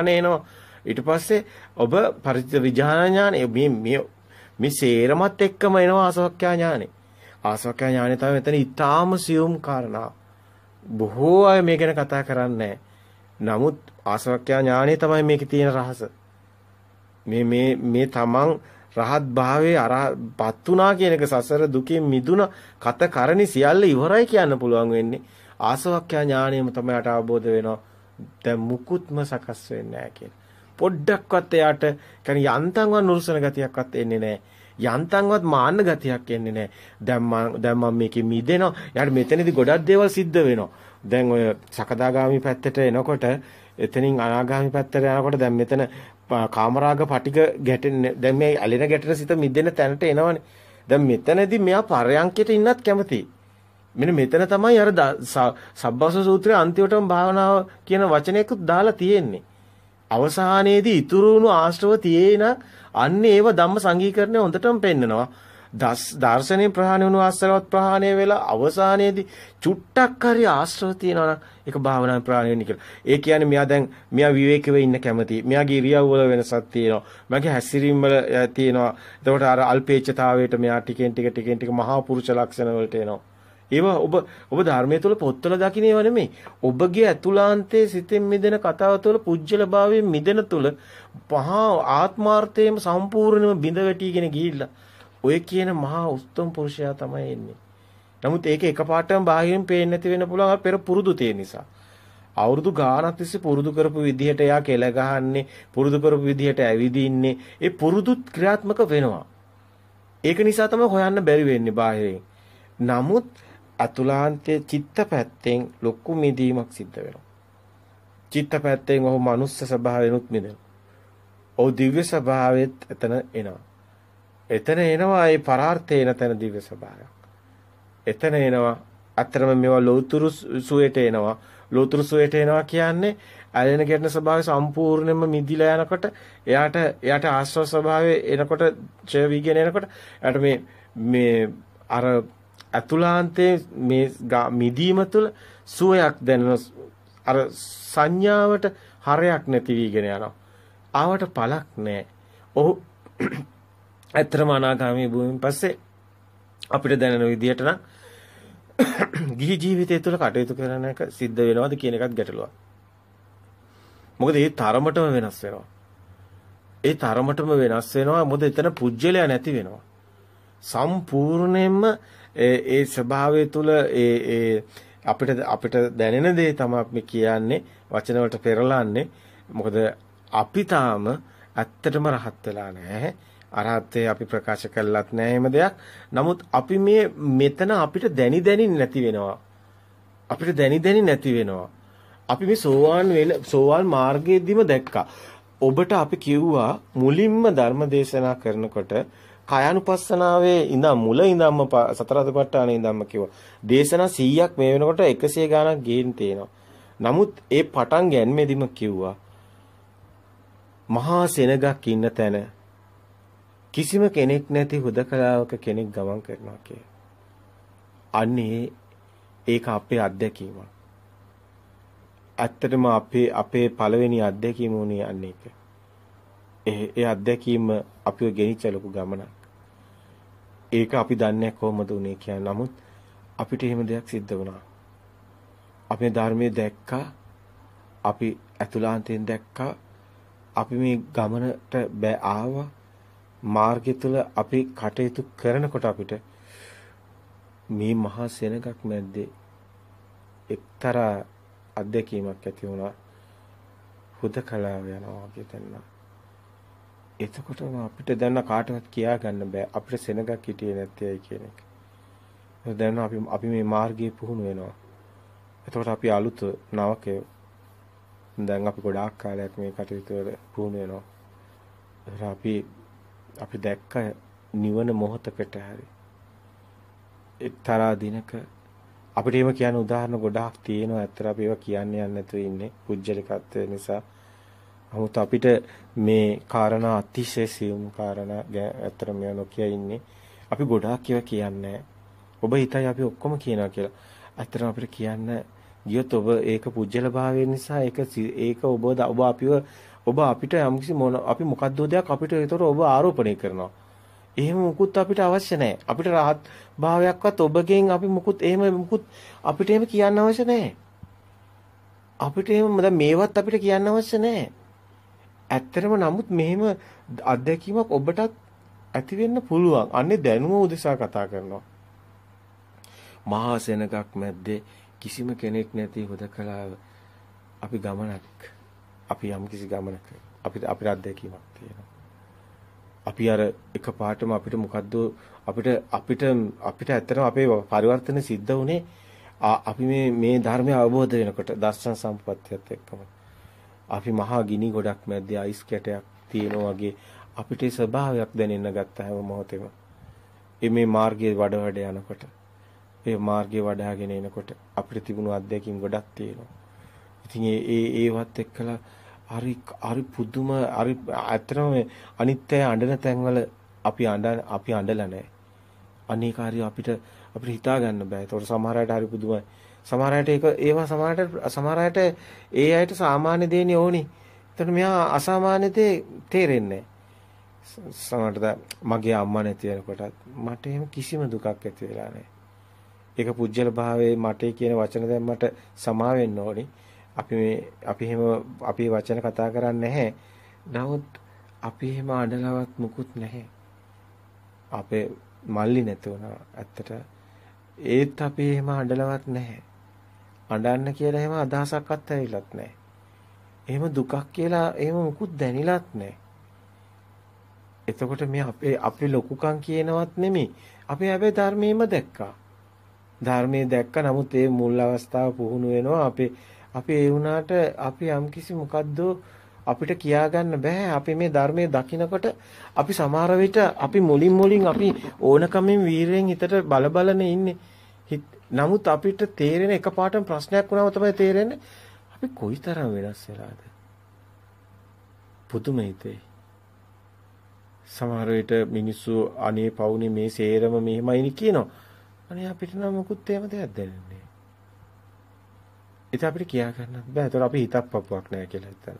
ඥානේනවා. ඊට පස්සේ ඔබ පරිත්‍ය විඥාන ඥානේ මේ මේ මේ සේරමත් එක්කම එනවා ආසවක්ඛ්‍යා ඥානේ. ආසවක්ඛ්‍යා ඥානේ තමයි මෙතන ඊටාම සියුම් කාරණා. බොහෝ අය මේ ගැන කතා කරන්නේ නමුත් ආසවක්ඛ්‍යා ඥානේ තමයි මේකේ තියෙන රහස. මේ මේ මේ තමන් රහත් භාවයේ අරහත් වුණා කියන එක සසර දුකෙන් මිදුණ කත කරණි සියල්ල ඉවරයි කියන්න පුළුවන් වෙන්නේ ආසවක්ඛ්‍යා ඥාණයම තමයි අට අවබෝධ වෙනවා ද මුකුත්ම සකස් වෙන්නේ නැහැ කියලා. පොඩ්ඩක්වත් එයාට කියන්නේ යන්තම්වත් නුරුසන ගතියක්වත් එන්නේ නැහැ. යන්තම්වත් මාන්න ගතියක් එන්නේ නැහැ. දැන් මම දැන් මම මේකෙ මිදෙනවා. යාට මෙතනදී ගොඩක් දේවල් සිද්ධ වෙනවා. දැන් ඔය සකදාගාමි පැත්තට එනකොට එතනින් අනාගාමි පැත්තට යනකොට දැන් මෙතන කාමරාග පටික ගැටෙන්නේ දැන් මේ ඇලෙන ගැටෙන සිත මිදෙන තැනට එනවනේ. දැන් මෙතනදී මෙයා පරයන්කෙට ඉන්නත් කැමතියි. මෙන්න මෙතන තමයි අර සබ්බස සූත්‍රයේ අන්තිමටම භාවනාව කියන වචනයකුත් දාලා තියෙන්නේ. අවසානයේදී ඉතුරු වුණු ආශ්‍රව තියෙන අන්න ඒව ධම්ම සංගීකරණය හොඳටම පෙන්නනවා. දස් දර්ශනයේ ප්‍රහාණය වුණු ආශ්‍රවත් ප්‍රහාණය වෙලා අවසානයේදී චුට්ටක් හරි ආශ්‍රව තියෙනවා නම් ඒක භාවනාවේ ප්‍රහාණය වෙන්නේ කියලා. ඒ කියන්නේ මෙයා දැන් මෙයා විවේකීව ඉන්න කැමති. මෙයාගේ ඉරියව් වල වෙනසක් තියෙනවා. මගේ හැසිරීම වල තියෙනවා. එතකොට අර අල්පේච්ඡතාවයට මෙයා ටිකෙන් ටික ටිකෙන් ටික මහා පුරුෂ ලක්ෂණ වලට එනවා. ඒවා ඔබ ඔබ ධර්මයේ තුල පොත්වල දකින්න ඒවා නෙමෙයි. ඔබගේ ඇතුළාන්තයේ සිතෙන් මිදෙන කතාව තුළ පුජ්‍යලභාවයෙන් මිදෙන තුළ පහා ආත්මාර්ථයේම සම්පූර්ණයෙන්ම බිඳ වැටිගෙන ගිහිල්ලා ඔය කියන මහා උත්තම පුරුෂයා තමයි එන්නේ. නමුත් ඒක එකපාරටම බාහිරින් පේන්නේ නැති වෙන්න පුළුවන් පෙර පුරුදු තියෙන නිසා. අවුරුදු ගාණක් තිස්සේ පුරුදු කරපු විදිහට එයා කෙල ගහන්නේ පුරුදු කරපු විදිහට ඇවිදින්නේ ඒ පුරුදුත් ක්‍රියාත්මක වෙනවා ඒක නිසා තමයි හොයන්න බැරි වෙන්නේ බාහිරින් නමුත් අතුලාන්තයේ චිත්ත පැත්තෙන් ලොකු මිදීමක් සිද්ධ වෙනවා. චිත්ත පැත්තෙන් ඔහු මනුස්ස ස්වභාවයෙන්ුත් මිදෙනවා. ඔහු දිව්‍ය ස්වභාවයෙත් එතන එනවා. එතන එනවා ඒ පරාර්ථේන තන දිව්‍ය ස්වභාවයක්. එතන එනවා අතරම මේවා ලෞතුරු සුවේට එනවා. ලෞතුරු සුවේට එනවා කියන්නේ ඇලෙන ගැටෙන ස්වභාවය සම්පූර්ණයෙන්ම මිදිලා යනකොට එයාට එයාට ආස්වාද ස්වභාවය එනකොට ඡය විගෙන එනකොට එයාට මේ මේ අර අතුලාන්තයේ මේ මිදීම තුළ සුවයක් දැනෙන අර සංඥාවට හරයක් නැති වීගෙන යනවා. ආවට පළක් නැහැ. ඔහු ඇත්තම අනාගාමී භූමියෙන් පස්සේ අපිට දැනෙන විදිහට නම් ගිහි ජීවිතය තුළ කටයුතු කරන එක සිද්ධ වෙනවද කියන එකත් ගැටලුවක්. මොකද ඒ තරමටම වෙනස් වෙනවා. ඒ තරමටම වෙනස් වෙනවා මොකද එතන පුජ්‍යලයා නැති වෙනවා. සම්පූර්ණයෙන්ම ඒ ස්වභාවය තුල ඒ අපිට අපිට දැනෙන දේ තමයි අපි කියන්නේ වචන වලට පෙරලන්නේ මොකද අපි තාම ඇත්තටම රහත් වෙලා නැහැ අරහත්ත්වය අපි ප්‍රකාශ කළත් නැහැ එහෙම දෙයක් නමුත් අපි මේ මෙතන අපිට දැනි දැනි නැති වෙනවා අපිට දැනි දැනි නැති වෙනවා අපි මේ සෝවාන් වෙන සෝවාන් මාර්ගයේදීම දැක්කා ඔබට අපි කිව්වා මුලින්ම ධර්ම දේශනා කරනකොට කායानुපස්සනාවේ ඉඳන් මුල ඉඳන්ම සතර අධිපට්ඨානේ ඉඳන්ම කිව්වා. දේශනා 100ක් මේ වෙනකොට 100 ගාණක් ගේන් තේනවා. නමුත් ඒ පටන් ගැනීමෙදිම කිව්වා මහා සෙනගක් ඉන්න තැන කිසිම කෙනෙක් නැති හුදකලාවක කෙනෙක් ගමන් කරනවා කිය. අන්නේ ඒක අපේ අත්දැකීමක්. ඇත්තටම අපේ අපේ පළවෙනි අත්දැකීම වුණේ අන්න ඒක. ඒ අත්දැකීම අපිව ගෙනිච්ච ලොකු ගමනක්. ඒක අපි දන්නේ කොහොමද උනේ කියන්නේ. නමුත් අපිට එහෙම දෙයක් සිද්ධ වුණා. අපි ධර්මයේ දැක්කා. අපි අතුලාන්තයෙන් දැක්කා. අපි මේ ගමනට බෑ ආවා. මාර්ගය තුල අපි කටයුතු කරනකොට අපිට මේ මහා සෙනගක් මැද්දේ එක්තරා අත්දැකීමක් ඇති වුණා. හුදකලාව යනවා කියතනවා. එතකොට අපිට දැන් කාටවත් කියා ගන්න බෑ අපිට සෙනගක් හිටියේ නැත්තේයි කියන එක. දැන් අපි අපි මේ මාර්ගයේ පුහුණු වෙනවා. එතකොට අපි අලුත නවකය දැන් අපි ගොඩාක් කාලයක් මේ කටයුතු වල පුහුණු වෙනවා. ඒතර අපි අපි දැක්ක නිවන මොහොතකට හරි එක්තරා දිනක අපිට එහෙම කියන උදාහරණ ගොඩාක් තියෙනවා. ඇත්තට අපි ඒවා කියන්න යන්නේ නැතුව ඉන්නේ. පුජ්‍යලිකත්වය නිසා නමුත් අපිට මේ කාරණා අතිශය සියුම් කාරණා ඇත්තට මේ නොකිය ඉන්නේ. අපි ගොඩාක් ඒවා කියන්නේ ඔබ හිතයි අපි ඔක්කොම කියනවා කියලා. ඇත්තටම අපිට කියන්න ගියොත් ඔබ ඒක පුජ්‍යලභාවය නිසා ඒක ඒක ඔබ ඔබ අපිව ඔබ අපිට යම්කිසි මොන අපි මොකද්දෝ දෙයක් අපිට ඒතර ඔබ ආරෝපණය කරනවා. එහෙම මුකුත් අපිට අවශ්‍ය නැහැ. අපිට රහත් භාවයක්වත් ඔබගෙන් අපි මුකුත් එහෙම මුකුත් අපිට එහෙම කියන්න අවශ්‍ය නැහැ. අපිට එහෙම දැන් මේවත් අපිට කියන්න අවශ්‍ය නැහැ. ඇත්තටම නමුත් මෙහෙම අත්දැකීමක් ඔබටත් ඇති වෙන්න පුළුවන්. අන්නේ දැනුම උදෙසා කතා කරනවා. මහා සෙනගක් මැද්දේ කිසිම කෙනෙක් නැති හොදකලාව අපි ගමනක් අපි යම් කිසි ගමනක අපිට අපිට අත්දැකීමක් තියෙනවා. අපි අර එකපාරටම අපිට මොකද්ද අපිට අපිට අපිට ඇත්තටම අපේ පරිවර්තන සිද්ධ වුණේ අපි මේ මේ ධර්මය අවබෝධ වෙනකොට දර්ශන සම්පත්තියත් එක්කම. අපි මහා ගිනි ගොඩක් මැද්දේ අයිස් කැටයක් තියෙනා වගේ අපිට ස්වභාවයක් දැනෙන්න ගත්ත හැම මොහොතෙම. මේ මාර්ගයේ වඩ වඩ යනකොට ඒ මාර්ගයේ වඩාගෙන එනකොට අපිට තිබුණු අත්දැකීම් ගොඩක් තියෙනවා. ඉතින් ඒ ඒ ඒවත් එක්කලා හරි හරි පුදුම හරි ඇත්තම අනිත්‍ය අඬන තැන්වල අපි අඬ අපි අඬලා නැහැ. අනේකාරිය අපිට අපිට හිතා ගන්න බෑ. ඒතකොට සමහර අයට හරි පුදුමයි. සමහර අයට ඒක ඒවා සමහර අයට සමහර අයට ඒ අයට සාමාන්‍ය දෙන්නේ ඕනි. එතකොට මෙයා අසාමාන්‍ය දෙ තේරෙන්නේ නැහැ. මගේ අම්මා නැති වෙනකොටත් මට එහෙම කිසිම දුකක් ඇති වෙලා නැහැ. ඒක පුජ්‍යල භාවයේ මට කියන වචන දැන් මට සමා වෙන්න ඕනි. අපි මේ අපි එහෙම අපි වචන කතා කරන්නේ නැහැ. නමුත් අපි එහෙම අඬලවත් මුකුත් නැහැ. අපේ මල්ලි නැතුණා. ඇත්තට ඒත් අපි එහෙම අඬලවත් නැහැ. අඬන්න කියලා එහෙම අදහසක්වත් ඇවිලත් නැහැ. එහෙම දුකක් කියලා එහෙම මුකුත් දැනිලත් නැහැ. එතකොට මේ අපේ අපි ලොකුකම් කියනවත් නෙමෙයි. අපි හැබැයි ධර්මයේම දැක්කා. ධර්මයේ දැක්ක නමුත් ඒ මුල් අවස්ථාව පුහුණු වෙනවා අපේ අපි ඒ වුණාට අපි යම්කිසි මොකද්ද අපිට කියා ගන්න බෑ අපි මේ ධර්මයේ දකිනකොට අපි සමහර විට අපි මුලින් මුලින් අපි ඕනකමින් වීරයෙන් හිතට බලබලනේ ඉන්නේ නමුත් අපිට තේරෙන එකපාරටම ප්‍රශ්නයක් වුණාම තමයි තේරෙන්නේ අපි කොයිතරම් වෙනස් වෙලාද. පුදුම හිතේ. සමහර විට මිනිස්සු අනේ පවුනේ මේ සේරම මෙහෙමයිනි කියනවා. අනේ අපිට නම් මොකුත් එහෙම දෙයක් දැනෙන්නේ. ඒක අපිට කියා ගන්න බෑ. ඒතර අපි හිතක් පපුවක් නෑ කියලා හිතන.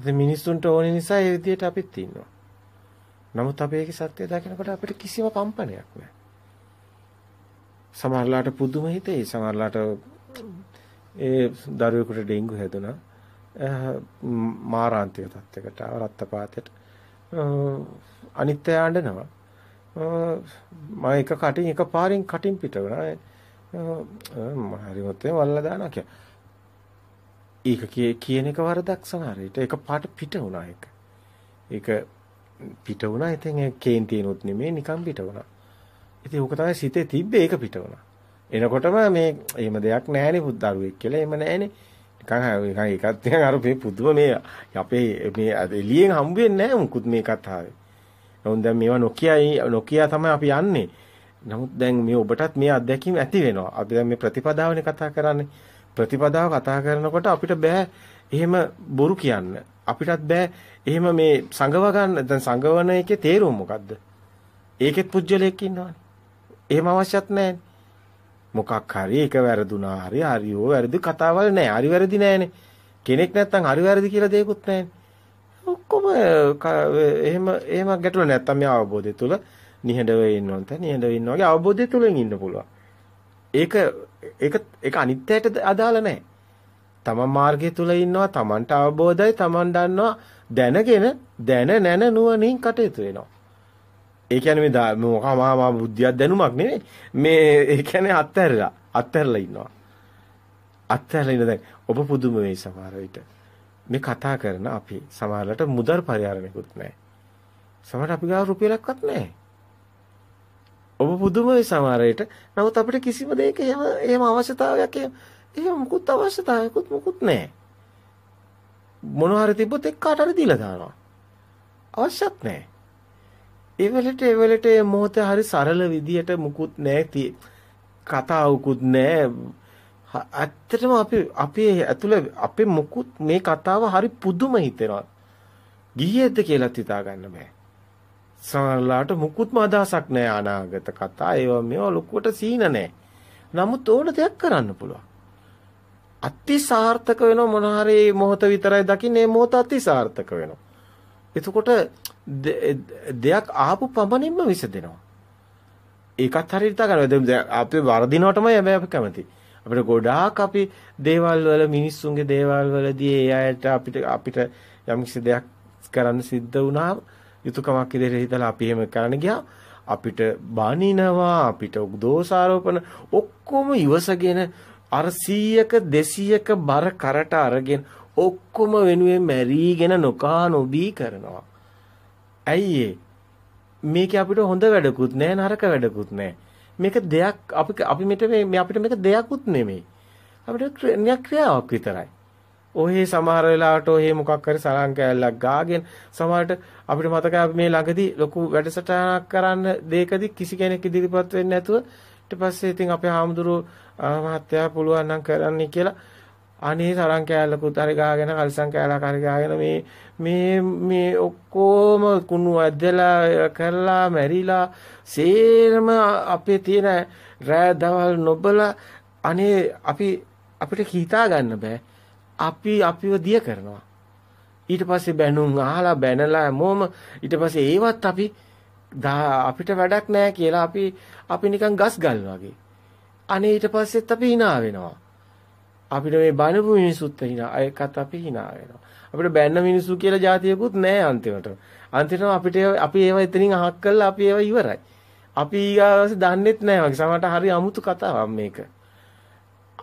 ඉතින් මිනිස්සුන්ට ඕනේ නිසා ඒ විදිහට අපිත් ඉන්නවා. නමුත් අපි ඒකේ සත්‍ය දකිනකොට අපිට කිසිම කම්පනයක් නෑ. සමහරලාට පුදුම හිතේ සමහරලාට ඒ දරුවෙකුට ඩෙන්ගු හැදුනා මාරාන්තික තත්යකට රත්තපාතයට අනිත්‍ය ආඬනවා මම එක කටින් එක පාරින් කටින් පිට වුණා මම හරිමත් වල්ලා දානවා කියලා. ඒක කියන එක වරදක් සමහර විට ඒක පාට පිට වුණා ඒක. ඒක පිට වුණා. ඉතින් ඒ කේන්තියනොත් නෙමෙයි නිකන් පිට වුණා. ඉතින් ඌක තමයි සිතේ තිබ්බේ ඒක පිට වුණා. එනකොටම මේ එහෙම දෙයක් නැහැනේ පුද්දරුවෙක් කියලා. එහෙම නැහැනේ. නිකන් එකත් නිකන් අර මේ පුදුම මේ අපේ මේ එළියෙන් හම්බ වෙන්නේ නැහැ මුකුත් මේ කතාවේ. නමුත් දැන් මේවා නොකියයි නොකිය තමයි අපි යන්නේ. නමුත් දැන් මේ ඔබටත් මේ අත්දැකීම් ඇති වෙනවා. අපි දැන් මේ ප්‍රතිපදාවනේ කතා කරන්නේ. ප්‍රතිපදාව කතා කරනකොට අපිට බෑ එහෙම බොරු කියන්න. අපිටත් බෑ එහෙම මේ සංගව ගන්න. දැන් සංගවන එකේ තේරුම මොකද්ද? ඒකෙත් පුජ්‍යලයක් ඉන්නවනේ. එහෙම අවශ්‍යත් නැහැ. මොකක් හරි එක වැරදුනා හරි හරියෝ වැරදි කතාවල් නැහැ. හරි වැරදි නැහැනේ. කෙනෙක් නැත්තම් හරි වැරදි කියලා දෙයක්වත් නැහැ. ඔක්කොම එහෙම එහෙම ගැටලු නැත්තම් මේ අවබෝධය තුල නිහඬව ඉන්න ඕන තැන නිහඬව ඉන්න වගේ අවබෝධය තුලින් ඉන්න පුළුවන්. ඒක ඒක ඒක අනිත්‍යයට අදාළ නැහැ. තමන් මාර්ගය තුල ඉන්නවා තමන්ට අවබෝධයි තමන් දන්නවා දැනගෙන දැන නැන නුවණින් කටයුතු වෙනවා. ඒ කියන්නේ මේ මොකමා මා බුද්ධියක් දැනුමක් නෙමෙයි. මේ ඒ කියන්නේ අත්හැරලා අත්හැරලා ඉන්නවා. අත්හැරලා ඉන්න දැන් ඔබ පුදුම වෙයි සමහර විට. මේ කතා කරන අපි සමහරකට මුදල් පරිහරණයකුත් නැහැ. සමහර අපි ගාව රුපියලක්වත් නැහැ. ඔබ පුදුම වෙයි සමහරකට. නමුත් අපිට කිසිම දෙයක එහෙම එහෙම අවශ්‍යතාවයක් එහෙම මොකුත් අවශ්‍යතාවයකුත් මොකුත් නැහැ. මොනවා හරි තිබ්බොත් එක්කාට හරි දීලා දානවා. අවශ්‍යත් නැහැ. ඒ වෙලට ඒ වෙලට ඒ මොහොත හරි සරල විදියට මුකුත් නැති කතාවකුත් නැහැ. ඇත්තටම අපි අපේ ඇතුළ අපේ මුකුත් මේ කතාව හරි පුදුම හිතෙනවා. ගියේද කියලාත් හිතා ගන්න බෑ. සමහරලාට මුකුත්ම අදහසක් නැහැ අනාගත කතා. ඒවා මේවා ලොකුවට සීන නැහැ. නමුත් ඕන දෙයක් කරන්න පුළුවන්. අතිසාර්ථක වෙන මොන හරි මොහොත විතරයි දකින්නේ මොහොත අතිසාර්ථක වෙනවා. එතකොට දෙයක් ආපු පමණින්ම විසදෙනවා. ඒකත් හරියට ගන්න. දැන් අපේ වර්ධිනවටමයි හැබැයි අපි කැමති. අපිට ගොඩාක් අපි දේවල් වල මිනිස්සුන්ගේ දේවල් වලදී ඒ අයට අපිට අපිට යම්කිසි දෙයක් කරන්න සිද්ධ වුණා යුතුයකමක් ඉදිරියට හිතලා අපි එහෙම කරන්න ගියා අපිට බනිනවා අපිට දෝෂාරෝපණ ඔක්කොම ඉවසගෙන අර 100ක 200ක බර කරට අරගෙන ඔක්කොම වෙනුවෙන් මැරිගෙන නොකා නොබී කරනවා ඇයි මේක අපිට හොඳ වැඩකුත් නැහැ නරක වැඩකුත් නැහැ. මේක දෙයක් අපි අපි මෙතන මේ අපිට මේක දෙයක්ුත් නෙමෙයි. අපිට ක්‍රියාවක් විතරයි. ඔහේ සමහර වෙලාවට ඔහේ මොකක් හරි සලංකැලක් ගාගෙන සමහරට අපිට මතකයි අපි මේ ළඟදී ලොකු වැඩසටහනක් කරන්න දෙකදී කිසි කෙනෙක් ඉදිරිපත් වෙන්නේ නැතුව ඊට පස්සේ ඉතින් අපේ හාමුදුරුවෝ මහත්තයා පුළුවන් නම් කරන්න කියලා අනේ සරන් කෑල්ලකුත් හරි ගහගෙන කල්සන් කෑල්ලක් හරි ගහගෙන මේ මේ මේ ඔක්කොම කුණු ඇදලා කරලා මැරිලා සේරම අපේ තියෙන රෑ දවල් නොබල අනේ අපි අපිට හිතා ගන්න බෑ අපි අපිව දිය කරනවා ඊට පස්සේ බැනුම් අහලා බැනලා මොම ඊට පස්සේ ඒවත් අපි අපිට වැඩක් නෑ කියලා අපි අපි නිකන් ගස් ගල් වගේ අනේ ඊට පස්සෙත් අපි hina වෙනවා අපිට මේ බනපු මිනිසුත් hina ඒකත් අපි hina වෙනවා. අපිට බැන්න මිනිසු කියලා જાතියකුත් නැහැ අන්තිමට. අන්තිමට අපිට අපි ඒව එතනින් අහක් කළා අපි ඒව ඉවරයි. අපි ඊගාවසේ දන්නෙත් නැහැ වගේ. සමහරට හරි අමුතු කතාවක් මේක.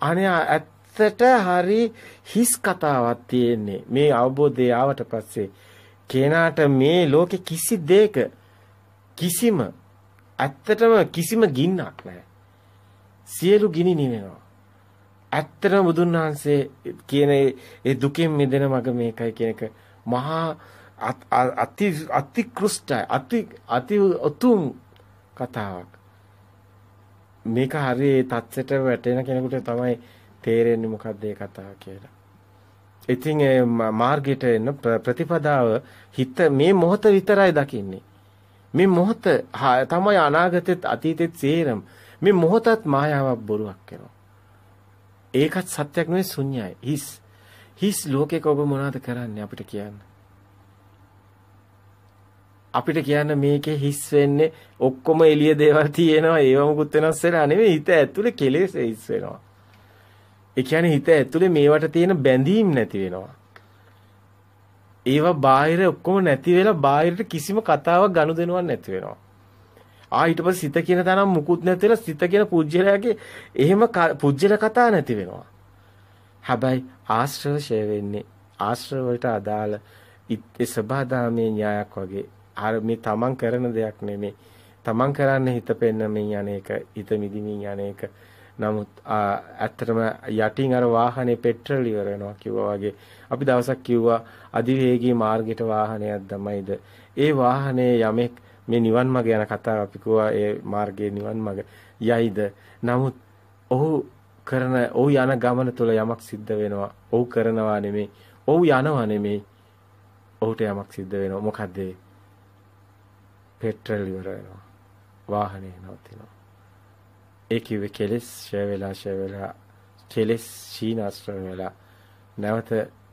අනේ ඇත්තට හරි හිස් කතාවක් තියෙන්නේ. මේ අවබෝධය ආවට පස්සේ කේනාට මේ ලෝකෙ කිසි දෙයක කිසිම ඇත්තටම කිසිම ගින්නක් නැහැ. සියලු ගිනි නිවෙනවා. ඇත්තටම බුදුන් වහන්සේ කියන ඒ දුකෙන් මිදෙන මඟ මේකයි කියන එක මහා අති අතිකෘෂ්ඨයි අති අති උතුම් කතාවක් මේක හරිය තත්සෙට වැටෙන කෙනෙකුට තමයි තේරෙන්නේ මොකද්ද මේ කතාව කියලා. ඉතින් ඒ මාර්ගයට එන්න ප්‍රතිපදාව හිත මේ මොහොත විතරයි දකින්නේ. මේ මොහොත තමයි අනාගතෙත් අතීතෙත් සේරම. මේ මොහොතත් මායාවක් බොරුවක් වෙනවා. ඒකත් සත්‍යක් නෙවෙයි ශුන්‍යයි. හිස්. හිස් ලෝකයක ඔබ මොනවද කරන්නේ අපිට කියන්න. අපිට කියන්න මේකේ හිස් වෙන්නේ ඔක්කොම එළිය දේවල් තියෙනවා ඒව මුකුත් වෙනස් වෙලා නෙවෙයි හිත ඇතුලේ කෙලෙස් හිස් වෙනවා. ඒ කියන්නේ හිත ඇතුලේ මේවට තියෙන බැඳීම් නැති වෙනවා. ඒවා බාහිර ඔක්කොම නැති වෙලා බාහිරට කිසිම කතාවක් ගනුදෙනුවක් නැති වෙනවා. ආ ඊට පස්සේ සිත කියන තරම් මුකුත් නැතිලා සිත කියන පුජ්‍යලයාගේ එහෙම පුජ්‍යල කතා නැති වෙනවා. හැබැයි ආශ්‍රව ෂය වෙන්නේ ආශ්‍රව වලට අදාළ ඉත්තේ සබදාමේ න්‍යායක් වගේ අර මේ තමන් කරන දෙයක් නෙමෙයි. තමන් කරන්න හිත පෙන්නමින් යන්නේක හිත මිදිමින් යන්නේක නමුත් ඇත්තටම යටින් අර වාහනේ පෙට්‍රල් ඉවර වෙනවා කිව්වා වගේ අපි දවසක් කිව්වා අධිවේගී මාර්ගයට වාහනයක් damaiද ඒ වාහනේ යමෙක් මේ නිවන් මඟ යන කතාව අපි කිව්වා ඒ මාර්ගයේ නිවන් මඟ යයිද නමුත් ඔහු කරන ඔහු යන ගමන තුළ යමක් සිද්ධ වෙනවා ඔහු කරනවා නෙමේ ඔහු යනවා නෙමේ ඔහුට යමක් සිද්ධ වෙනවා මොකද පෙට්‍රල් ඉවර වෙනවා වාහනේ නවතිනවා ඒ කිව්වේ කෙලස් ෂය වෙලා ෂය වෙලා කෙලස් සීනාස්ත්‍රම වෙලා නැවත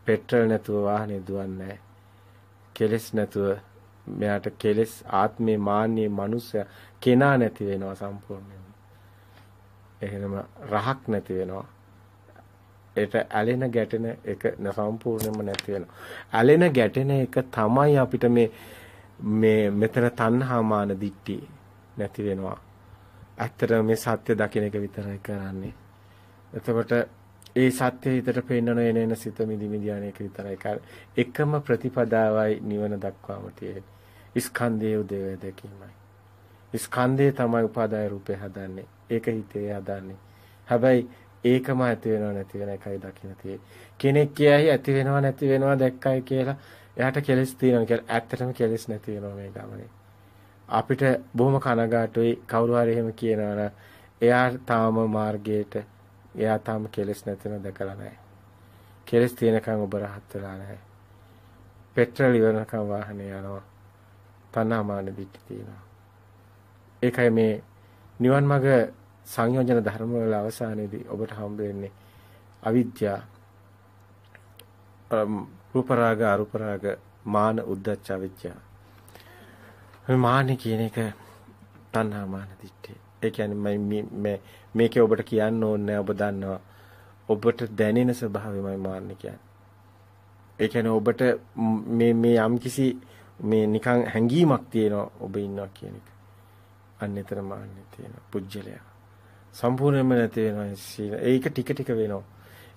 පෙට්‍රල් නැතුව වාහනේ දුවන්නේ කෙලස් නැතුව මෙයාට කෙලෙස් ආත්මේ මාන්නේ මනුස්සය කෙනා නැති වෙනවා සම්පූර්ණයෙන්ම. එහෙම රහක් නැති වෙනවා. ඒක ඇලෙන ගැටෙන එක සම්පූර්ණයෙන්ම නැති වෙනවා. ඇලෙන ගැටෙන එක තමයි අපිට මේ මේ මෙතන තණ්හා මාන දික්ටි නැති වෙනවා. ඇත්තට මේ සත්‍ය දකින එක විතරයි කරන්නේ. එතකොට ඒ සත්‍ය හිතට පෙන්නන එන එන සිත මිදි මිදි යන එක විතරයි. එකම ප්‍රතිපදාවයි නිවන දක්වාම තියෙන්නේ. ස්කන්ධයේ උදේවය දැකීමයි. ස්කන්ධය තමයි උපාදාය රූපය හදන්නේ. ඒක හිතේ හදන්නේ. හැබැයි ඒකම ඇති වෙනව නැති වෙන එකයි දකින්න තියෙන්නේ. කෙනෙක් කියයි ඇති වෙනව නැති වෙනව දැක්කයි කියලා එයාට කෙලස් තියෙනවා කියලා. ඇත්තටම කෙලස් නැති වෙනව මේ ගමනේ. අපිට බොහොම කනගාටුයි කවුරු හරි එහෙම කියනවනම් එයා තාම මාර්ගයට එයා තාම කෙලස් නැතිව දැකලා නැහැ. කෙලස් තියෙනකන් ඔබ rahat වෙලා නැහැ. පෙට්‍රල් ඉවරනකන් වාහනේ යනවා. තණ්හා මාන දිට්ඨි තියෙනවා. ඒකයි මේ නිවන් මඟ සංයෝජන ධර්ම වල අවසානයේදී ඔබට හම්බ වෙන්නේ අවිද්‍යා රූප රාග අරූප රාග මාන උද්දච්ච අවිද්‍යා. මේ මාන කියන එක තණ්හා මාන දිට්ඨි. ඒ කියන්නේ මේ මේකේ ඔබට කියන්න ඕනේ ඔබ දන්නවා. ඔබට දැනෙන ස්වභාවයමයි මාන්න කියන්නේ. ඒ කියන්නේ ඔබට මේ මේ යම්කිසි කිසි මේ නිකන් හැංගීමක් තියෙනවා ඔබ ඉන්නවා කියන එක. අන්න එතන මාන්නේ තියෙනවා. පුජ්‍යලයා. සම්පූර්ණයෙන්ම නැති වෙනවා සීල. ඒක ටික ටික වෙනවා.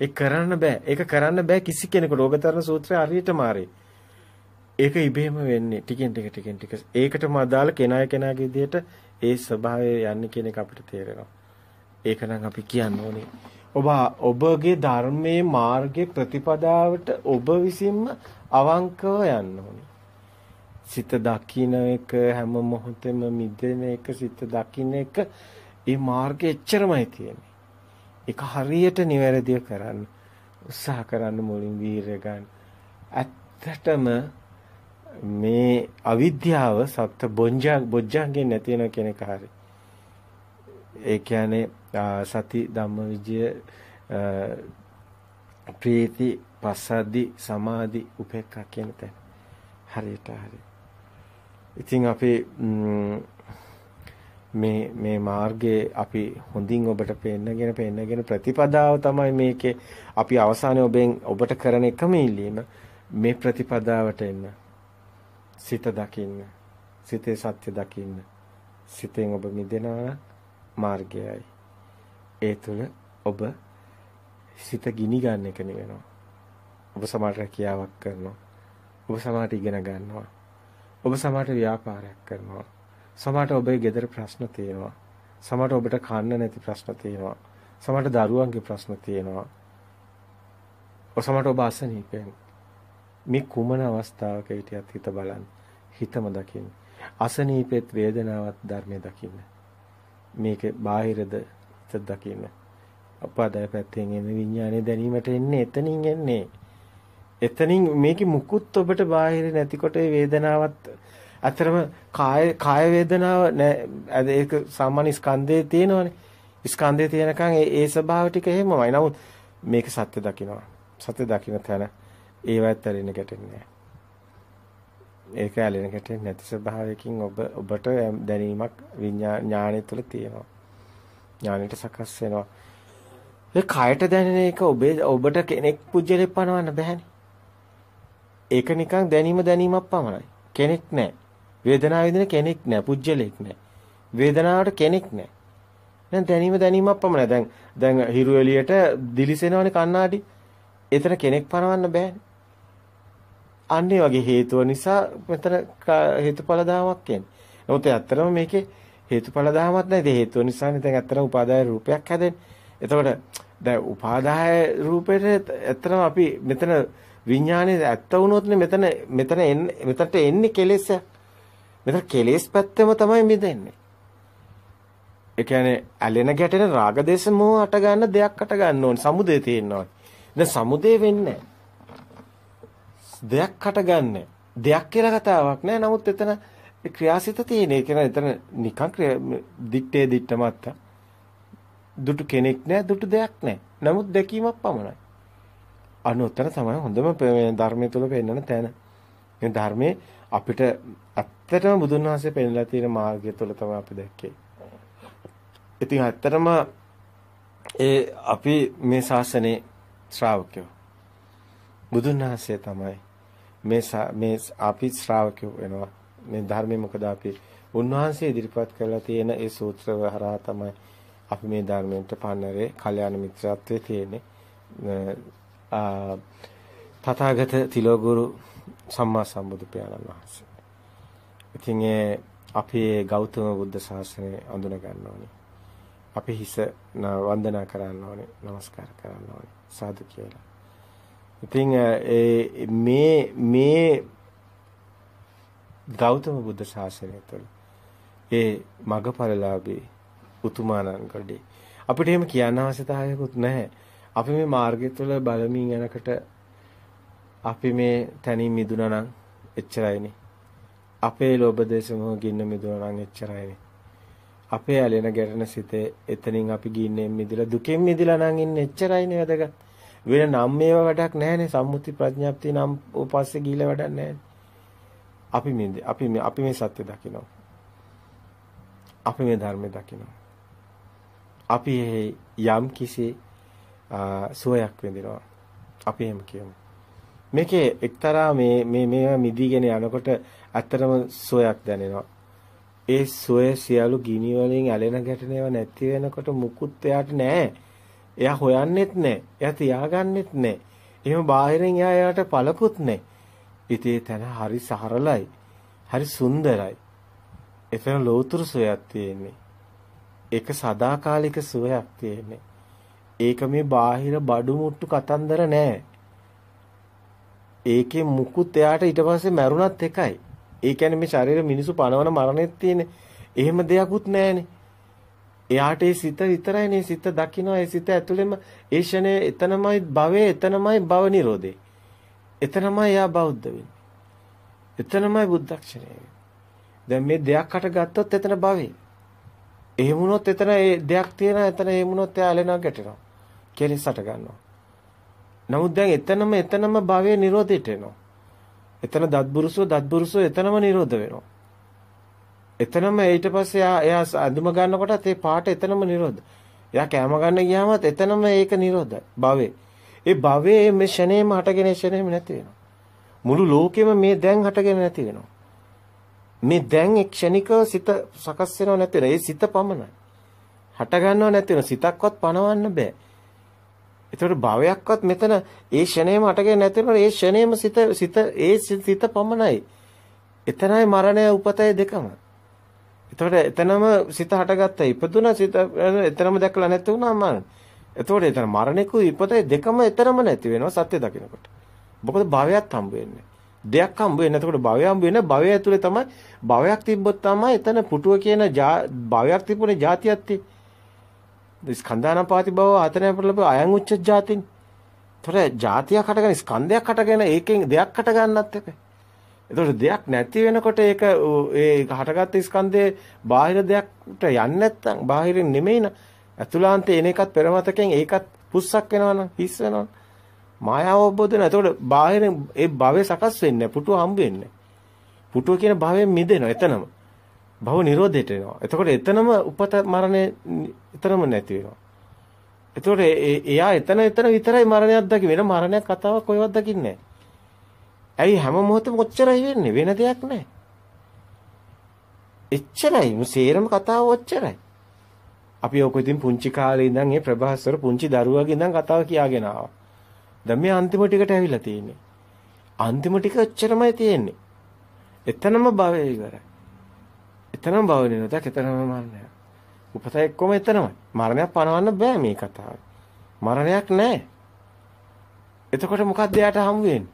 ඒ කරන්න බෑ. ඒක කරන්න බෑ කිසි කෙනෙකුට. ඕගතරණ සූත්‍රය හරියටම ආරේ. ඒක ඉබේම වෙන්නේ ටිකෙන් ටික ටිකෙන් ටික. ඒකටම අදාළ කෙනා කෙනාගේ විදිහට ඒ ස්වභාවය යන්නේ කියන එක අපිට තේරෙනවා. ඒක නම් අපි කියන්න ඕනේ. ඔබ ඔබගේ ධර්මයේ මාර්ගයේ ප්‍රතිපදාවට ඔබ විසින්ම අවංකව යන්න ඕනේ. සිත දකින්න එක හැම මොහොතෙම මිදෙන එක සිත දකින්න එක ඒ මාර්ගය එච්චරමයි තියෙන්නේ. ඒක හරියට නිවැරදිව කරන්න උත්සාහ කරන්න මුලින් වීරය ගන්න. ඇත්තටම මේ අවිද්‍යාව සත්‍ය බොජ්ජං බොජ්ජංගේ නැති වෙන කෙනෙක් හරි. ඒ කියන්නේ සති ධම්මවිජය ප්‍රීති පසද්දි සමාධි උපේක්ඛා කියන තැන. හරියට හරියට ඉතින් අපි මේ මේ මාර්ගයේ අපි හොඳින් ඔබට පෙන්නගෙන පෙන්නගෙන ප්‍රතිපදාව තමයි මේකේ අපි අවසානයේ ඔබෙන් ඔබට කරන එකම ඉල්ලීම මේ ප්‍රතිපදාවට එන්න සිත දකින්න සිතේ සත්‍ය දකින්න සිතෙන් ඔබ මිදෙනා මාර්ගයයි ඒ තුල ඔබ සිත ගිනි ගන්න එක නෙවෙනවා ඔබ සමාජ රැකියාවක් කරනවා ඔබ සමාජ ඉගෙන ගන්නවා ඔබ සමහරට ව්‍යාපාරයක් කරනවා. සමහරට ඔබේ ගෙදර ප්‍රශ්න තියෙනවා. සමහරට ඔබට කන්න නැති ප්‍රශ්න තියෙනවා. සමහරට දරුවන්ගේ ප්‍රශ්න තියෙනවා. ඔසමට ඔබ අසනීපෙන් මේ කුමන අවස්ථාවක හිටියත් හිත බලන්න. හිතම දකින්න. අසනීපෙත් වේදනාවත් ධර්මයේ දකින්න. මේක බාහිරද හිත දකින්න. අපාදය පැත්තෙන් එන විඥානය දැනීමට එන්නේ එතනින් එන්නේ. එතනින් මේකේ මුකුත් ඔබට බාහිර නැතිකොට ඒ වේදනාවත් අතරම කාය කාය වේදනාව නෑ ඒක සාමාන්‍ය ස්කන්ධයේ තියෙනවනේ ස්කන්ධයේ තියෙනකන් ඒ ඒ ස්වභාව ටික එහෙමමයි නමුත් මේක සත්‍ය දකින්නවා සත්‍ය දකින්න තැන ඒවත් ඇලෙන ගැටෙන්නේ ඒක ඇලෙන ගැටෙන්නේ නැති ස්වභාවයකින් ඔබ ඔබට දැනීමක් විඥාණය තුළ තියෙනවා ඥාණයට සකස් වෙනවා ඒ කායට දැනෙන එක ඔබේ ඔබට කෙනෙක් පුජ්‍යලෙපනවන්න බෑනේ ඒක නිකන් දැනීම දැනීමක් පමණයි. කෙනෙක් නැහැ. වේදනාව විඳින කෙනෙක් නැහැ. පුජ්‍යලෙක් නැහැ. වේදනාවට කෙනෙක් නැහැ. දැන් දැනීම දැනීමක් පමණයි. දැන් දැන් හිරු එළියට දිලිසෙනවනේ කණ්ණාඩි. එතන කෙනෙක් පනවන්න බෑනේ. අන්න ඒ වගේ හේතුව නිසා මෙතන හේතුඵල දාමක් කියන්නේ. නමුත් ඇත්තටම මේකේ හේතුඵල දාමක් නැහැ. ඒ හේතුව නිසානේ දැන් ඇත්තටම උපාදාය රූපයක් හැදෙන්නේ. එතකොට දැන් උපාදාය රූපෙට ඇත්තටම අපි මෙතන විඥානේ ඇත්ත වුණොත්නේ මෙතන මෙතන මෙතනට එන්නේ කෙලෙස. මෙතන කෙලෙස් පැත්තම තමයි මිදෙන්නේ. ඒ කියන්නේ ඇලෙන ගැටෙන රාග දේශ මොහ අට ගන්න දෙයක් අට ගන්න ඕනේ. සමුදේ තියෙනවා. දැන් සමුදේ වෙන්නේ දෙයක් අට ගන්න. දෙයක් කියලා කතාවක් නෑ. නමුත් එතන ක්‍රියාසිත තියෙන. ඒ කියන්නේ එතන නිකන් දිත්තේ දිත්තමත්ත. දුටු කෙනෙක් නෑ, දුටු දෙයක් නෑ. නමුත් දැකීමක් පමණයි. අනුත්තර තමයි හොඳම ධර්මය තුල පෙන්වන තැන. මේ ධර්මයේ අපිට ඇත්තටම බුදුන් වහන්සේ පෙන්ලා තියෙන මාර්ගය තුල තමයි අපි දැක්කේ. ඉතින් ඇත්තටම ඒ අපි මේ ශාසනයේ ශ්‍රාවකයෝ බුදුන් වහන්සේ තමයි මේ මේ අපි ශ්‍රාවකයෝ වෙනවා. මේ ධර්මයේ මොකද අපි උන්වහන්සේ ඉදිරිපත් කරලා තියෙන ඒ සූත්‍රව හරහා තමයි අපි මේ ධර්මයට පන්නරේ කල්යාණ මිත්‍රත්වයේ තියෙන්නේ තථාගත තිලෝගුරු සම්මා සම්බුදු පියාණන් වහන්සේ. ඉතින් ඒ අපේ ගෞතම බුද්ධ ශාසනය අඳුන ගන්න ඕනේ. අපි හිස වන්දනා කරන්න ඕනේ, নমස්කාර කරන්න ඕනේ සාදු කියලා. ඉතින් මේ මේ ගෞතම බුද්ධ ශාසනය තුළ ඒ මගඵලලාභී උතුමාණන් කඩේ අපිට එහෙම කියන්න අවශ්‍යතාවයකුත් නැහැ. අපි මේ මාර්ගය තුළ බලමින් යනකොට අපි මේ තනින් මිදුණා නම් එච්චරයිනේ. අපේ ලෝභ දේශ මොහ ගින්න මිදුණා නම් එච්චරයිනේ. අපේ ඇලෙන ගැටෙන සිතේ එතනින් අපි ගින්නෙන් මිදලා දුකෙන් මිදලා නම් ඉන්නේ එච්චරයිනේ වැඩගත්. වෙන නම් මේවා වැඩක් නැහැනේ සම්මුති ප්‍රඥාප්ති නම් පස්සේ ගිහිලා වැඩක් නැහැ. අපි මේ අපි මේ අපි මේ සත්‍ය දකිනවා. අපි මේ ධර්මය දකිනවා. අපි යම් කිසි සුවයක් විඳිනවා. අපි එහෙම කියමු. මේකේ එක්තරා මේ මේ මේවා මිදීගෙන යනකොට ඇත්තටම සුවයක් දැනෙනවා. ඒ සුවය සියලු ගිනි වලින් ඇලෙන ගැටෙන ඒවා නැති වෙනකොට මුකුත් එයාට නැහැ. එයා හොයන්නෙත් නැහැ. එයා තියාගන්නෙත් නැහැ. එහෙම බාහිරින් එයා එයාට පළකුත් නැහැ. ඉතේ තන හරි සහරලයි. හරි සුන්දරයි. එතන ලෝතුරු සුවයක් තියෙන්නේ. ඒක සදාකාලික සුවයක් තියෙන්නේ. ඒක මේ බාහිර බඩු මුට්ටු කතන්දර නෑ. ඒකේ මුකුත් එයාට ඊට පස්සේ මැරුණත් එකයි. ඒ කියන්නේ මේ ශරීර මිනිසු පණවන මරණෙත් තියෙන. එහෙම දෙයක්වත් නෑනේ. එයාට ඒ සිත විතරයිනේ සිත දකින්න ඒ සිත ඇතුළෙම ඒ ෂණේ එතනමයි භවයේ එතනමයි භව නිරෝධේ. එතනමයි එයා බෞද්ධ වෙන්නේ. එතනමයි බුද්ධක්ෂණය. දැන් මේ දෙයක් හටගත්තොත් එතන භවේ. එහෙම වුණොත් එතන ඒ දෙයක් තියෙනවා එතන එහෙම වුණොත් එයා ඇලෙනවා ගැටෙනවා. කෙලෙස් හට ගන්නවා. නමුත් දැන් එතනම එතනම භවයේ නිරෝධයට එනවා. එතන දත්බුරුසෝ දත්බුරුසෝ එතනම නිරෝධ වෙනවා. එතනම ඊට පස්සේ එයා අඳුම ගන්නකොටත් ඒ පාට එතනම නිරෝධ. එයා කැම ගන්න ගියාමත් එතනම ඒක නිරෝධයි භවයේ. ඒ භවයේ මේ ෂණේම හටගෙන ෂණේම නැති වෙනවා. මුළු ලෝකෙම මේ දැන් හටගෙන නැති වෙනවා. මේ දැන් ක්ෂණිකව සිත සකස් වෙනව නැති වෙන. ඒ සිත පමණයි. හට ගන්නව නැති වෙන. සිතක්වත් පණවන්න බෑ. ඒතර භවයක්වත් මෙතන ඒ ෂණයම අටගෙන නැතිනොත් ඒ ෂණයම සිත සිත ඒ සිත පමණයි. එතරම්යි මරණය උපතයි දෙකම. එතකොට එතනම සිත හටගත්තා. ඉපදුන සිත එතරම් දැකලා නැති වුණා මම. එතකොට එතන මරණෙකුයි ඉපතයි දෙකම එතරම් නැති වෙනවා සත්‍ය දකිනකොට. මොකද භවයක් හම්බ වෙන්නේ. දෙයක් හම්බ වෙන්නේ. එතකොට භවය හම්බ වෙන භවය ඇතුලේ තමයි භවයක් තිබ්බොත් තමයි එතන පුටුව කියන භවයක් තිබුණේ જાතියක් තියෙන්නේ. ස්කන්ධානපාති බව ආතනය ප්‍රලප අයං උච්ච ජාතින්. තොර ජාතියක් හටගෙන ස්කන්ධයක් හටගෙන ඒකෙන් දෙයක් හටගන්නත් එක. එතකොට දෙයක් නැති වෙනකොට ඒක ඒ හටගත් ස්කන්ධයේ බාහිර දෙයක්ට යන්නේ නැත්නම් බාහිරින් නෙමෙයින ඇතුළාන්තේ එන එකත් පෙරමතකෙන් ඒකත් පුස්සක් වෙනවනම් හිස් වෙනවනම් මායාව අවබෝධ වෙනවා. එතකොට බාහිරින් ඒ භවය සකස් වෙන්නේ පුටුව හම්බ වෙන්නේ. පුටුව කියන භවයෙන් මිදෙනවා එතනම. භව නිරෝධයට එනවා. එතකොට එතනම උපත මරණය එතනම නැති වෙනවා. එතකොට එයා එතන එතන විතරයි මරණයක් දකි වෙන මරණයක් කතාවක් කොහෙවත් දකින්නේ ඇයි හැම මොහොතෙම ඔච්චරයි වෙන්නේ වෙන දෙයක් නැහැ. එච්චරයි සේරම කතාව ඔච්චරයි. අපි ඔක ඉතින් පුංචි කාලේ ඉඳන් මේ ප්‍රභාස්වර පුංචි දරුවාගේ ඉඳන් කතාව කියාගෙන ආවා. දැන් මේ අන්තිම ටිකට ඇවිල්ලා තියෙන්නේ. අන්තිම ටික ඔච්චරමයි තියෙන්නේ. එතනම භවය ඉවරයි. එතරම් භව නිරෝධයක් එතරම් මරණයක්. උපත එක්කම එතරම්යි. මරණයක් පණවන්න බෑ මේ කතාවේ. මරණයක් නැහැ. එතකොට මොකක්ද යාට හම් වෙන්නේ?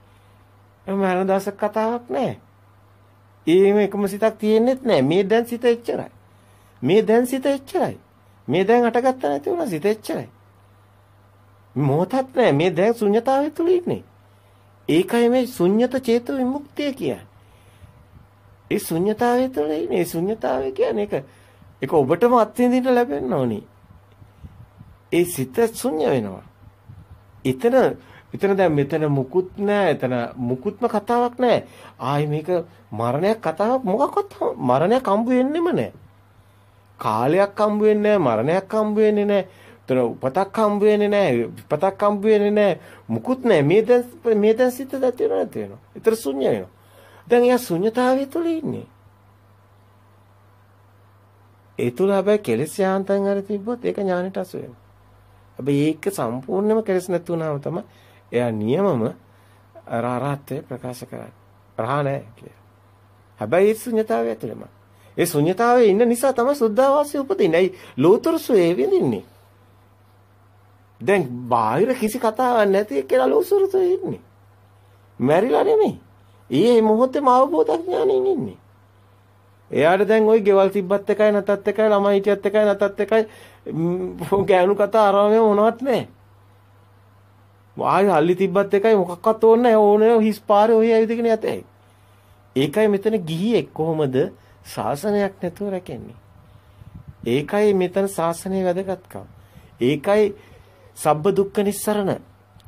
මරණ දවසක කතාවක් නැහැ. ඒම එකම සිතක් තියෙන්නේත් නැහැ. මේ දැන් සිත එච්චරයි. මේ දැන් සිත එච්චරයි. මේ දැන් අටගත්ත නැති වුණා සිත එච්චරයි. මොහොතක් නැහැ. මේ දැන් ශුන්්‍යතාවය තුල ඉන්නේ. ඒකයි මේ ශුන්්‍යත චේතු විමුක්තිය කියන්නේ. ඒ ශුන්්‍යතාවය තුළ ඉන්නේ. ඒ ශුන්්‍යතාවය කියන්නේ ඒක ඒක ඔබටම අත්විඳින්න ලැබෙන්න ඕනි. ඒ සිත ශුන්‍ය වෙනවා. එතන එතන දැන් මෙතන මුකුත් නෑ. එතන මුකුත්ම කතාවක් නෑ. ආයි මේක මරණයක් කතාවක් මොකක්වත් මරණයක් හම්බ වෙන්නෙම නෑ. කාලයක් හම්බ වෙන්නේ නෑ. මරණයක් හම්බ වෙන්නේ නෑ. එතන උපතක් හම්බ වෙන්නේ නෑ. විපතක් හම්බ වෙන්නේ නෑ. මුකුත් නෑ. මේ දැන් මේ දැන් සිත දැතිරන තියෙනවා. ඒතර ශුන්‍ය වෙනවා. දැන් එයා ශුන්්‍යතාවය තුල ඉන්නේ. ඒ තුල හැබැයි කෙලෙස් යාන්තම් අර තිබ්බොත් ඒක ඥානෙට අසු වෙනවා. හැබැයි ඒක සම්පූර්ණයෙන්ම කෙලෙස් නැති වුණාම තමයි එයා නියමම රහත්ත්වය ප්‍රකාශ කරන්නේ. රහ නැහැ කියලා. හැබැයි ඒ ශුන්්‍යතාවය ඇතුළෙම. ඒ ශුන්්‍යතාවයේ ඉන්න නිසා තමයි සුද්ධාවාසය උපදින්නේ. ඒ ලෝතර සුවේ විඳින්නේ. දැන් බාහිර කිසි කතාවක් නැති එක්කලා ලෝසුරුතේ ඉන්නේ. මැරිලා නෙමෙයි. ඊයේ මොහොතේම අවබෝධඥානෙන් ඉන්නේ. එයාට දැන් ওই ගෙවල් තිබ්බත් එකයි නැතත් එකයි ළමයි හිටියත් එකයි නැතත් එකයි ගෑනු කතා අරමේ මොනවත් නැහැ. ආයෙ හල්ලි තිබ්බත් එකයි මොකක්වත් ඕනේ ඕනේ හිස් පාරේ ඔය ඇවිදගෙන යතේ. ඒකයි මෙතන ගිහියෙක් කොහොමද ශාසනයක් නැතුව රැකෙන්නේ. ඒකයි මෙතන ශාසනයේ වැදගත්කම. ඒකයි සබ්බ දුක්ඛ නිස්සරණ.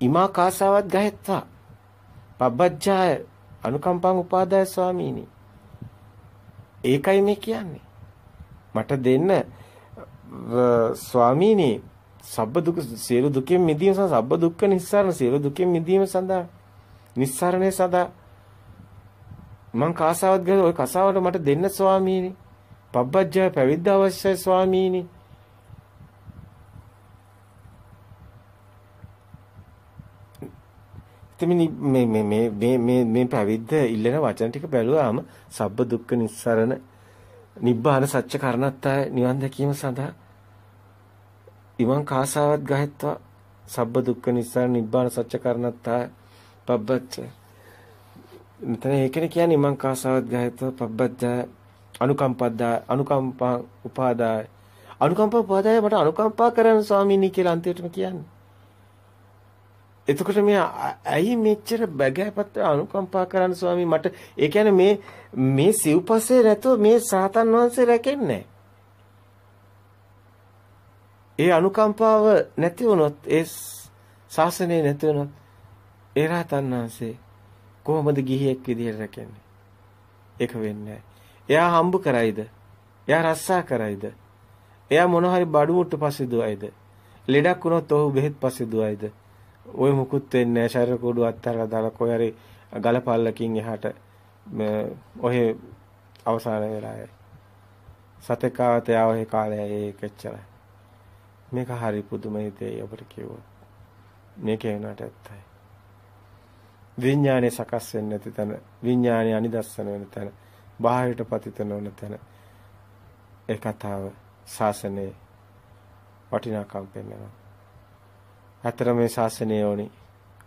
ඉමා කාසාවත් ගහෙත්තා. පබ්බජ්ජාය අනුකම්පං උපාදාය ස්වාමීනි. ඒකයි මේ කියන්නේ. මට දෙන්න ස්වාමීනි සබ්බ දුක සියලු දුකෙන් මිදීම සඳහා සබ්බ දුක්ඛ නිස්සාරණ සියලු දුකෙන් මිදීම සඳහා නිස්සාරණය සඳහා මං කාසාවත් ගහලා ওই කසාවට මට දෙන්න ස්වාමීනි. පබ්බජ්ජය පැවිද්ද අවශ්‍යයි ස්වාමීනි. ඉතින් මේ මේ මේ මේ මේ මේ පැවිද්ද ඉල්ලන වචන ටික බැලුවාම සබ්බ දුක්ඛ නිස්සරණ නිබ්බාන සත්‍ය කරණත්තාය නිවන් දැකීම සඳහා ඉමං කාසාවත් ගහෙත්වා සබ්බ දුක්ඛ නිස්සරණ නිබ්බාන සත්‍ය කරණත්තාය පබ්බච්ච මෙතන ඒකනේ කියන්නේ ඉමං කාසාවත් ගහෙත්වා පබ්බච්ච අනුකම්පද්දා අනුකම්පා උපාදාය අනුකම්පා උපාදාය මට අනුකම්පා කරන ස්වාමීනි කියලා අන්තිමටම කියන්නේ එතකොට මේ ඇයි මෙච්චර බගෑපත්ව අනුකම්පා කරන්න ස්වාමී මට ඒ කියන්නේ මේ මේ සිව්පස්සේ නැතුව මේ සාතන් වහන්සේ රැකෙන්නේ ඒ අනුකම්පාව නැති වුණොත් ඒ ශාසනය නැති වුණොත් ඒ රහතන් වහන්සේ කොහොමද ගිහියෙක් විදිහට රැකෙන්නේ? ඒක වෙන්නේ එයා හම්බ කරයිද? එයා රස්සා කරයිද? එයා මොන හරි බඩු මුට්ටු පස්සේ දුවයිද? ලෙඩක් වුණොත් ඔහු බෙහෙත් පස්සේ දුවයිද? ওই මුකුත් වෙන්නේ නැහැ ශරීර කූඩු අත්හැරලා දාලා කොහේ හරි ගලපල්ලකින් එහාට ඔහේ අවසාන වෙලාවයි සතකාවත යාවේ කාලය ඒක එච්චරයි මේක හරි පුදුම හිතේ අපිට කිව්වොත් මේක වෙනාට ඇත්තයි විඥානය සකස් වෙන්නේ නැති තැන විඥානය අනිදස්සන වෙන තැන බාහිරට පතිත නොවන තැන ඒ කතාව ශාසනයේ වටිනාකම් පෙන්වනවා ඇතර මේ ශාසනය ඕනි.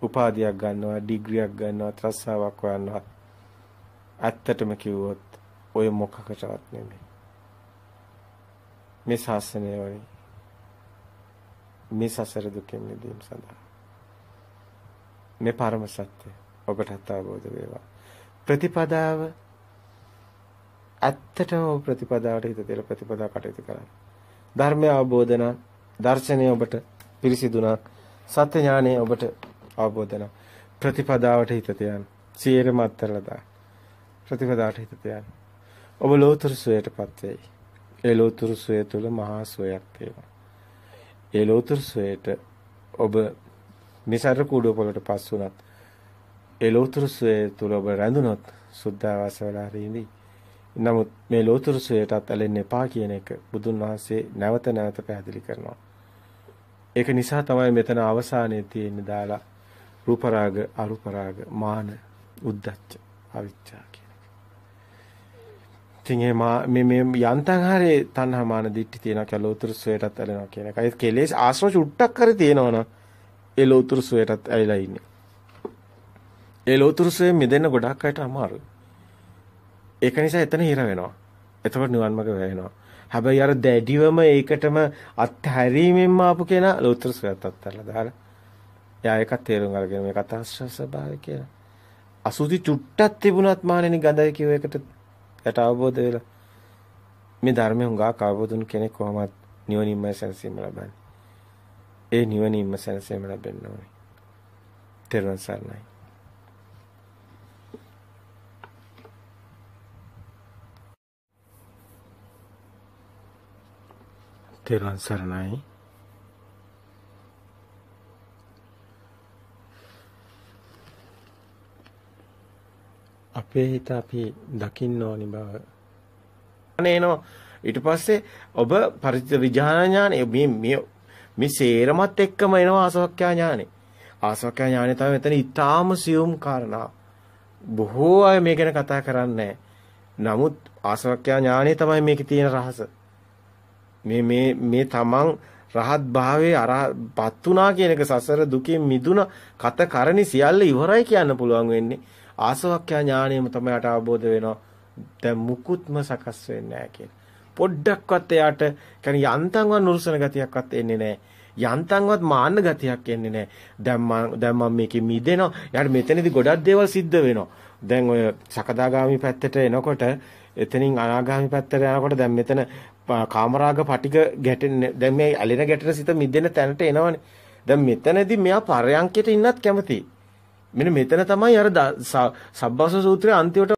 උපාධියක් ගන්නවා, ඩිග්‍රියක් ගන්නවා, ත්‍රස්සාවක් හොයන්නවා. ඇත්තටම කිව්වොත් ඔය මොකකටවත් නෙමෙයි. මේ ශාසනය ඕනි. මේ සසර දුකෙන් මිදීම සඳහා. මේ පරම සත්‍ය ඔබටත් අවබෝධ වේවා. ප්‍රතිපදාව ඇත්තටම ප්‍රතිපදාවට හිත දෙලා ප්‍රතිපදා කටයුතු කරන්න. ධර්මය අවබෝධ නම් දර්ශනය ඔබට පිරිසිදු නම් සත්‍ය ඥානය ඔබට අවබෝධ වෙනවා. ප්‍රතිපදාවට හිත තියන්න. සියරම අත්හැරලා දාන්න. ප්‍රතිපදාවට හිත තියන්න. ඔබ ලෝතර සුවයටපත් වෙයි. ඒ ලෝතර සුවය තුළ මහා සුවයක් තියෙනවා. ඒ ලෝතර සුවයට ඔබ මිසර කුඩුව පොළට පස් වුණත් ඒ ලෝතර සුවය තුළ ඔබ රැඳුනොත් සුද්ධාවාසවල හරිදී. නමුත් මේ ලෝතර සුවයටත් ඇලෙන්න එපා කියන එක බුදුන් වහන්සේ නැවත නැවත පැහැදිලි කරනවා. ඒක නිසා තමයි මෙතන අවසානයේ තියෙන්නේ දාලා රූප රාග අරූප රාග මාන උද්දච්ච අවිච්ඡා කියන එක. ඉතින් මේ මේ යන්තම් හරේ තණ්හා මාන දිට්ටි තියෙනවා කියලා ලෝතර සුවයටත් ඇලෙනවා කියන එක. ඒත් කෙලෙස් ආශ්‍රව චුට්ටක් කර තියෙනවනම් ඒ ලෝතර සුවයටත් ඇලිලා ඉන්නේ. ඒ ලෝතර සුවේ මිදෙන්න ගොඩක් අයට අමාරුයි. ඒක නිසා එතන හිර වෙනවා. එතකොට නිවන් මාර්ග වැහෙනවා. හැබැයි අර දැඩිවම ඒකටම අත්හැරීමෙන්ම ආපු කෙනා ලෝතර සුගතත් අත්හැරලා දාලා. එයා ඒකත් තේරුම් අරගෙන මේ කතා ස්වභාවය කියලා. අසුති චුට්ටක් තිබුණත් මානෙනි ගඳයි කියව එකට යට අවබෝධ වෙලා මේ ධර්මය හුඟක් අවබෝධුන් කෙනෙක් කොහොමත් නිවනින්ම සැනසීම ලබන්නේ. ඒ නිවනින්ම සැනසීම ලැබෙන්න ඕනේ. තෙරුවන් සරණයි. තෙරුවන් සරණයි අපේ හිත අපි දකින්න ඕනි බව අනේනෝ ඊට පස්සේ ඔබ පරිත්‍ය විඥාන ඥානෙ මේ මේ මේ සේරමත් එක්කම එනවා ආසවක්ඛ්‍යා ඥානෙ ආසවක්ඛ්‍යා ඥානෙ තමයි මෙතන ඊටාම සියුම් කාරණා බොහෝ අය මේ ගැන කතා කරන්නේ නමුත් ආසවක්ඛ්‍යා ඥානෙ තමයි මේකේ තියෙන රහස මේ මේ මේ තමන් රහත් භාවයේ අරහත්පත් වුණා කියන එක සසර දුකෙන් මිදුණ කත කරණි සියල්ල ඉවරයි කියන්න පුළුවන් වෙන්නේ ආසවක්ඛ්‍යා ඥාණයම තමයි අට අවබෝධ වෙනවා දැන් මුකුත්ම සකස් වෙන්නේ නැහැ කියන පොඩ්ඩක්වත් එයාට කියන්නේ යන්තම්වත් නුරුසන ගතියක්වත් එන්නේ නැහැ යන්තම්වත් මාන්න ගතියක් එන්නේ නැහැ දැන් මම දැන් මම මේකෙ මිදෙනවා එයාට මෙතනදී ගොඩක් දේවල් සිද්ධ වෙනවා දැන් ඔය සකදාගාමි පැත්තට එනකොට එතනින් අනාගාමි පැත්තට යනකොට දැන් මෙතන කාමරාග පටික ගැටෙන දැන් මේ ඇලෙන ගැටෙන සිත මිදෙන තැනට එනවනේ. දැන් මෙතනදී මෙයා පරයන්කයට ඉන්නත් කැමතියි. මෙන්න මෙතන තමයි අර සබ්බස සූත්‍රයේ අන්තිමට